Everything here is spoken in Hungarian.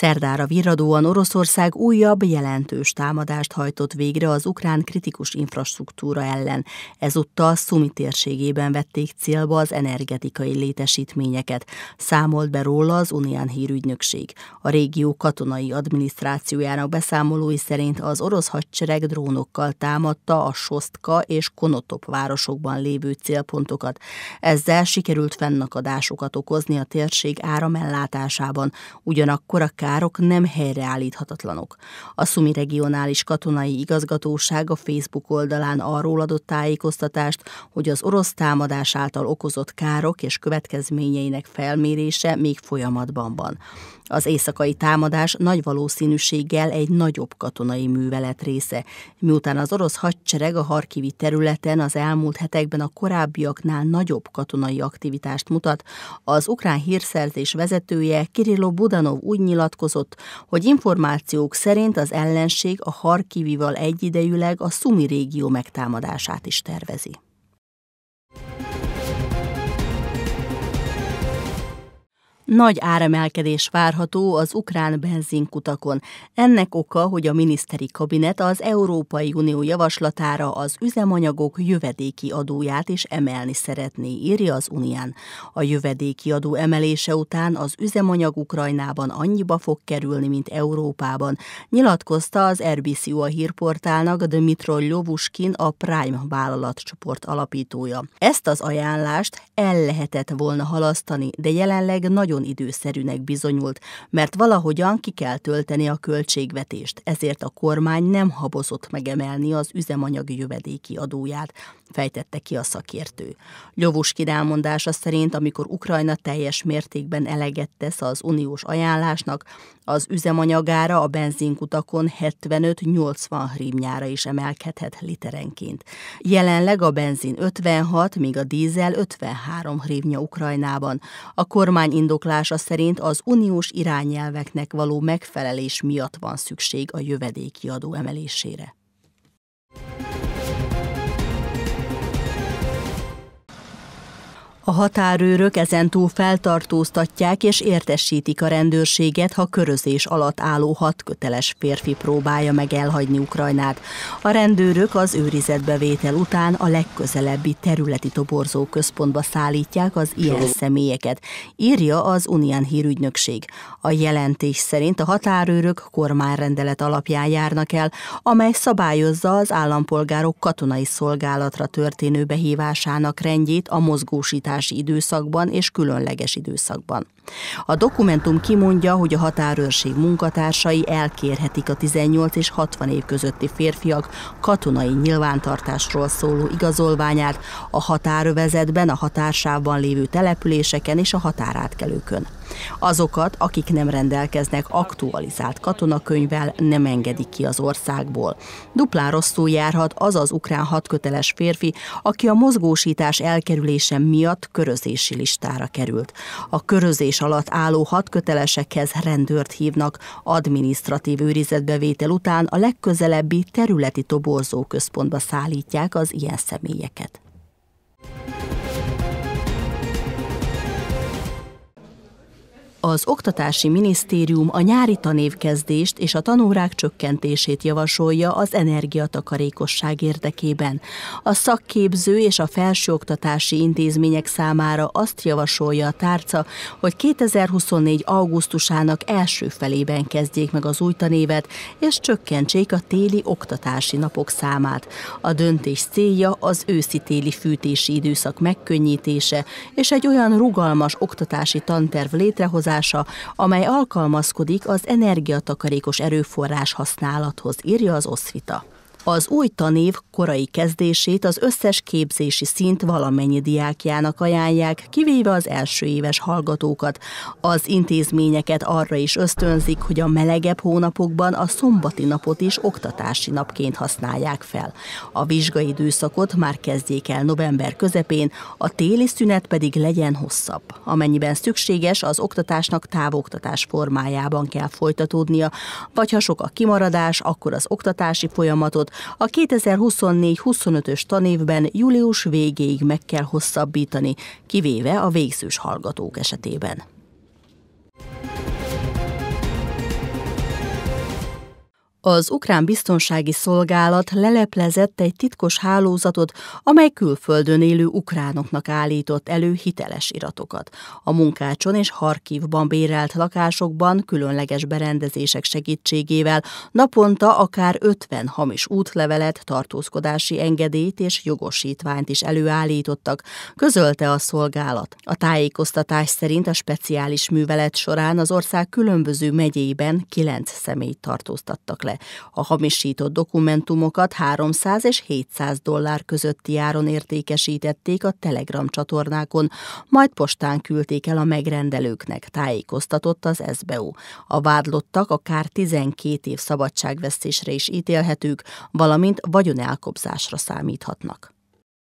Szerdára virradóan Oroszország újabb jelentős támadást hajtott végre az ukrán kritikus infrastruktúra ellen. Ezúttal Szumi térségében vették célba az energetikai létesítményeket. Számolt be róla az Unián hírügynökség. A régió katonai adminisztrációjának beszámolói szerint az orosz hadsereg drónokkal támadta a Sostka és Konotop városokban lévő célpontokat. Ezzel sikerült fennakadásokat okozni a térség áramellátásában. Ugyanakkor a károk nem helyreállíthatatlanok. A Szumi Regionális Katonai Igazgatóság a Facebook oldalán arról adott tájékoztatást, hogy az orosz támadás által okozott károk és következményeinek felmérése még folyamatban van. Az éjszakai támadás nagy valószínűséggel egy nagyobb katonai művelet része, miután az orosz hadsereg a Harkivi területen az elmúlt hetekben a korábbiaknál nagyobb katonai aktivitást mutat. Az ukrán hírszerzés vezetője Kirillo Budanov úgy nyilatkozott, nyilatkozott, hogy információk szerint az ellenség a Harkivival egyidejűleg a Szumi régió megtámadását is tervezi. Nagy áremelkedés várható az ukrán benzinkutakon. Ennek oka, hogy a miniszteri kabinet az Európai Unió javaslatára az üzemanyagok jövedéki adóját is emelni szeretné, írja az Unián. A jövedéki adó emelése után az üzemanyag Ukrajnában annyiba fog kerülni, mint Európában, nyilatkozta az RBC a hírportálnak Dmitro Lovuskin, a Prime vállalatcsoport alapítója. Ezt az ajánlást el lehetett volna halasztani, de jelenleg nagyon nagyon időszerűnek bizonyult, mert valahogyan ki kell tölteni a költségvetést, ezért a kormány nem habozott megemelni az üzemanyag jövedéki adóját, fejtette ki a szakértő. Ljovus kirámondása szerint, amikor Ukrajna teljes mértékben eleget tesz az uniós ajánlásnak, az üzemanyagára a benzinkutakon 75-80 hrímnyára is emelkedhet literenként. Jelenleg a benzin 56, míg a dízel 53 hrívnya Ukrajnában. A kormány indoklása indoklása szerint az uniós irányelveknek való megfelelés miatt van szükség a jövedéki adó emelésére. A határőrök ezentúl feltartóztatják és értesítik a rendőrséget, ha körözés alatt álló hat köteles férfi próbálja meg elhagyni Ukrajnát. A rendőrök az őrizetbevétel után a legközelebbi területi toborzó központba szállítják az ilyen személyeket, írja az Unián hírügynökség. A jelentés szerint a határőrök kormányrendelet alapján járnak el, amely szabályozza az állampolgárok katonai szolgálatra történő behívásának rendjét a mozgósítás vándorlási időszakban és különleges időszakban. A dokumentum kimondja, hogy a határőrség munkatársai elkérhetik a 18 és 60 év közötti férfiak katonai nyilvántartásról szóló igazolványát a határövezetben, a határsávban lévő településeken és a határátkelőkön. Azokat, akik nem rendelkeznek aktualizált katonakönyvvel, nem engedik ki az országból. Duplán rosszul járhat az az ukrán hatköteles férfi, aki a mozgósítás elkerülése miatt körözési listára került. A körözés alatt álló hatkötelesekhez rendőrt hívnak, adminisztratív őrizetbevétel után a legközelebbi területi központba szállítják az ilyen személyeket. Az Oktatási Minisztérium a nyári tanévkezdést és a tanórák csökkentését javasolja az energiatakarékosság érdekében. A szakképző és a felsőoktatási intézmények számára azt javasolja a tárca, hogy 2024. augusztusának első felében kezdjék meg az új tanévet, és csökkentsék a téli oktatási napok számát. A döntés célja az őszi-téli fűtési időszak megkönnyítése és egy olyan rugalmas oktatási tanterv létrehozása, alkalmazása, amely alkalmazkodik az energiatakarékos erőforrás használathoz, írja az Oszvita. Az új tanév korai kezdését az összes képzési szint valamennyi diákjának ajánlják, kivéve az első éves hallgatókat. Az intézményeket arra is ösztönzik, hogy a melegebb hónapokban a szombati napot is oktatási napként használják fel. A vizsgai időszakot már kezdjék el november közepén, a téli szünet pedig legyen hosszabb. Amennyiben szükséges, az oktatásnak távoktatás formájában kell folytatódnia, vagy ha sok a kimaradás, akkor az oktatási folyamatot a 2024-25-ös tanévben július végéig meg kell hosszabbítani, kivéve a végzős hallgatók esetében. Az ukrán biztonsági szolgálat leleplezett egy titkos hálózatot, amely külföldön élő ukránoknak állított elő hiteles iratokat. A munkácson és Harkívban bérelt lakásokban különleges berendezések segítségével naponta akár 50 hamis útlevelet, tartózkodási engedélyt és jogosítványt is előállítottak, közölte a szolgálat. A tájékoztatás szerint a speciális művelet során az ország különböző megyében kilenc személyt tartóztattak le le. A hamisított dokumentumokat 300 és 700 dollár közötti áron értékesítették a Telegram csatornákon, majd postán küldték el a megrendelőknek, tájékoztatott az SBU. A vádlottak akár 12 év szabadságvesztésre is ítélhetők, valamint vagyonelkobzásra számíthatnak.